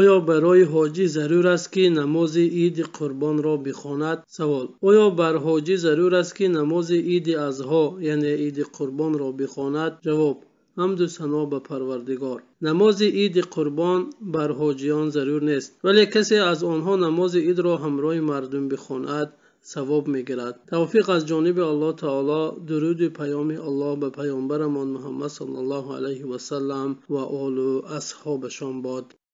оё барои ҳоҷӣ зарур аст ки намози иди қурбонро бихонад савол оё бар ҳоҷӣ зарур аст ки намози иди азҳо яъне иди қурбонро бихонад ҷавоб ҳамду сано ба парвардигор намози иди қурбон бар ҳоҷиён зарур нест вале касе аз онҳо намози идро ҳамроҳи мардум бихонад савоб мегирад тавфиқ аз ҷониби аллоҳ таоло дуруди паёми аллоҳ ба паёнбарамон муҳаммад сал ла алаи васалам ва олу асҳобашон бод